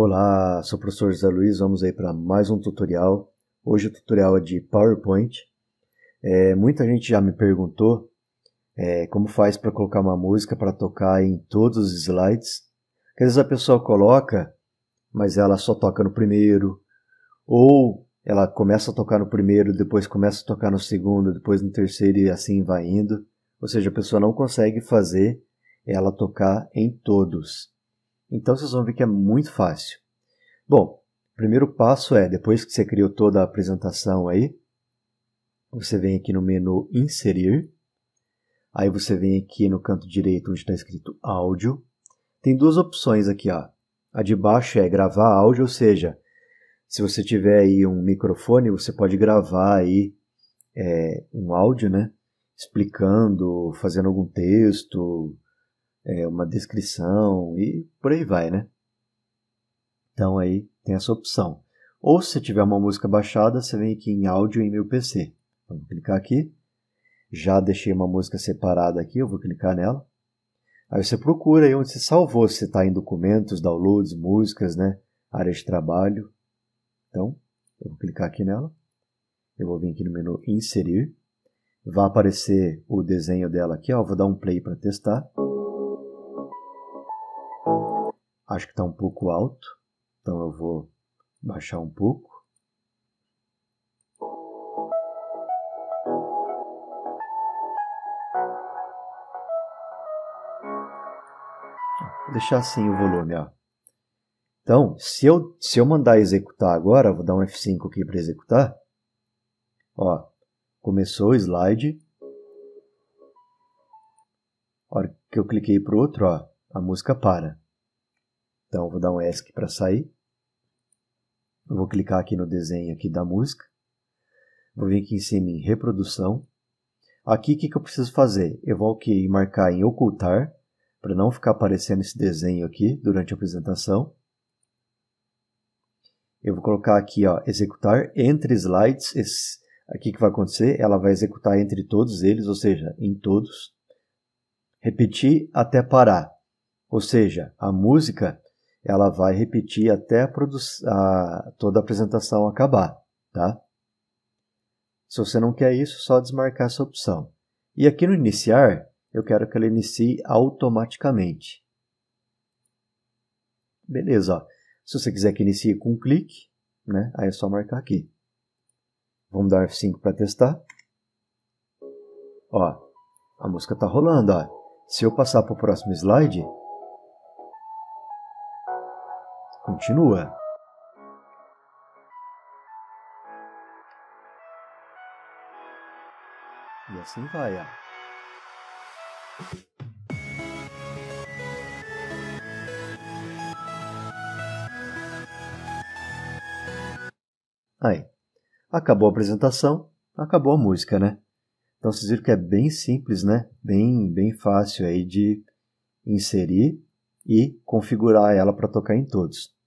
Olá, sou o professor José Luiz, vamos aí para mais um tutorial. Hoje o tutorial é de PowerPoint. É, muita gente já me perguntou é, como faz para colocar uma música para tocar em todos os slides. Às vezes a pessoa coloca, mas ela só toca no primeiro, ou ela começa a tocar no primeiro, depois começa a tocar no segundo, depois no terceiro e assim vai indo. Ou seja, a pessoa não consegue fazer ela tocar em todos. Então vocês vão ver que é muito fácil. Bom, o primeiro passo é, depois que você criou toda a apresentação aí, você vem aqui no menu Inserir, aí você vem aqui no canto direito onde está escrito Áudio. Tem duas opções aqui, ó. A de baixo é gravar áudio, ou seja, se você tiver aí um microfone, você pode gravar aí é, um áudio, né? Explicando, fazendo algum texto, é, uma descrição e por aí vai, né? Então aí tem essa opção. Ou se tiver uma música baixada, você vem aqui em áudio em meu PC. Então, vou clicar aqui. Já deixei uma música separada aqui, eu vou clicar nela. Aí você procura aí onde você salvou, se está em documentos, downloads, músicas, né? Área de trabalho. Então, eu vou clicar aqui nela. Eu vou vir aqui no menu Inserir. Vai aparecer o desenho dela aqui, ó. vou dar um play para testar. acho que está um pouco alto, então eu vou baixar um pouco. Vou deixar assim o volume, ó. Então, se eu, se eu mandar executar agora, vou dar um F5 aqui para executar. Ó, começou o slide. A hora que eu cliquei para o outro, ó, a música para. Então vou dar um ESC para sair. vou clicar aqui no desenho aqui da música. Vou vir aqui em cima em reprodução. Aqui o que, que eu preciso fazer? Eu vou aqui marcar em ocultar para não ficar aparecendo esse desenho aqui durante a apresentação. Eu vou colocar aqui, ó, executar entre slides. Esse, aqui que vai acontecer, ela vai executar entre todos eles, ou seja, em todos. Repetir até parar. Ou seja, a música ela vai repetir até a a, toda a apresentação acabar, tá? Se você não quer isso, só desmarcar essa opção. E aqui no iniciar, eu quero que ela inicie automaticamente. Beleza, ó. Se você quiser que inicie com um clique, né, aí é só marcar aqui. Vamos dar F5 para testar. Ó, a música está rolando. Ó. Se eu passar para o próximo slide, continua. E assim vai, ó. Aí, acabou a apresentação, acabou a música, né? Então vocês viram que é bem simples, né? Bem, bem fácil aí de inserir e configurar ela para tocar em todos.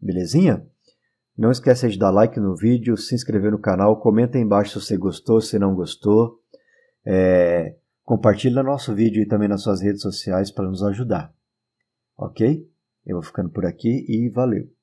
Belezinha? Não esqueça de dar like no vídeo, se inscrever no canal, comenta aí embaixo se você gostou, se não gostou. É, compartilha nosso vídeo e também nas suas redes sociais para nos ajudar. Ok? Eu vou ficando por aqui e valeu!